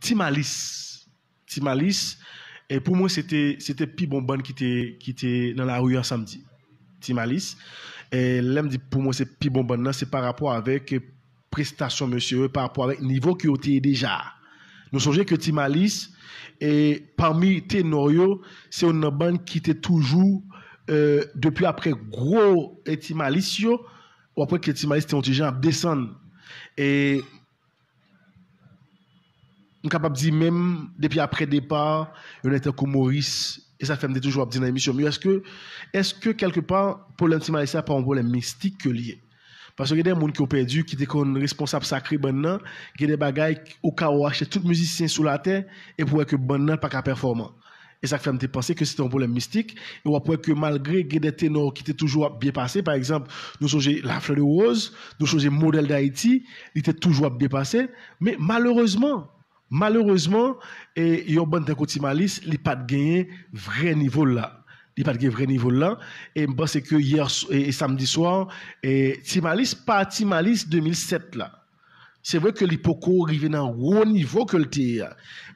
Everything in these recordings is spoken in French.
Timalis. Timalis. Et pour moi, c'était Pi Bonbon qui était dans la rue un samedi. Timalis. Et l'homme dit, pour moi, c'est Pi Bonbon, c'est par rapport avec prestation, monsieur, par rapport avec niveau qui était déjà. Nous songez que Timalis, et parmi Ténorio c'est une bande qui était toujours, euh, depuis après gros et Timalis, ou après que Timalis était en descendre. Et capable de dire même depuis après départ, on était comme Maurice et ça fait me toujours dire dans l'émission mais est-ce que est-ce que quelque part problème a ça pas un problème mystique lié parce que y a des gens qui ont perdu qui étaient comme responsable sacré il y a des bagailles au cas où acheter tout musicien sur la terre et pour que maintenant pas performant et ça fait me penser que c'était un problème mystique. Et on voit que malgré que des ténors qui étaient toujours bien passés, par exemple, nous changé La Fleur de Rose, nous le Modèle d'Haïti, il était toujours bien passé. Mais malheureusement, Malheureusement, et il y a bon malice, pas de gagner vrai niveau là. Il pas de vrai niveau là et c'est que hier et, samedi soir et Timalis pas Timalis 2007 là. C'est vrai que l'hypoco arrive dans un haut niveau que le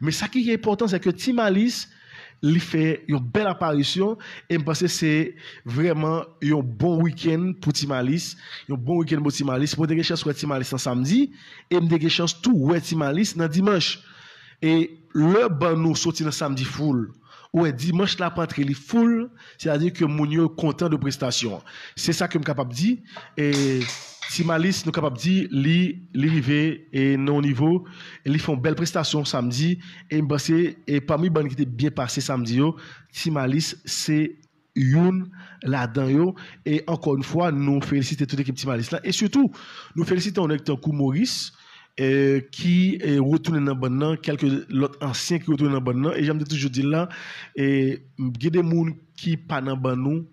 Mais ce qui est important c'est que Timalis il fait une belle apparition et je pense que c'est vraiment un bon week-end pour Timalis. Un bon week-end pour Timalis. Pour des chances pour Timalis en samedi et des chances tout ouais Timalis dans dimanche. Et le bon nous sorti dans samedi full. Ouais, dimanche la rentrée est full, c'est-à-dire que nous est content de prestation. C'est ça que je suis capable de dire. Et Timalis nous capable de dire, li, et non niveau, ils font belle prestation samedi, et et parmi les qui bien passé samedi, Timalis c'est une là-dedans, et encore une fois, nous félicitons toute l'équipe Timalis là, et surtout, nous félicitons le Kou Maurice, euh, qui est retourné dans le quelques autres anciens qui retournent dans le et j'aime toujours dire là, il y a des gens qui ne sont pas dans le bon,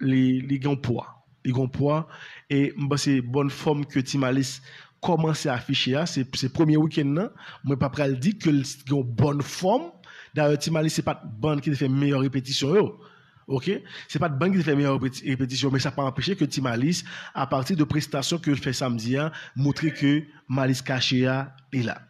les grands poids ils ont poids et c'est bonne forme que Timalis commence à afficher à hein. le premier week-end mais hein. moi pas Elle dire que ont bonne forme d'ailleurs Timalis c'est pas bonne qui fait meilleure répétition yo. OK c'est pas de bande qui fait meilleure répétition mais ça pas empêcher que Timalis à partir de prestations que fait samedi montre hein, montrer que Malis Cachéa est là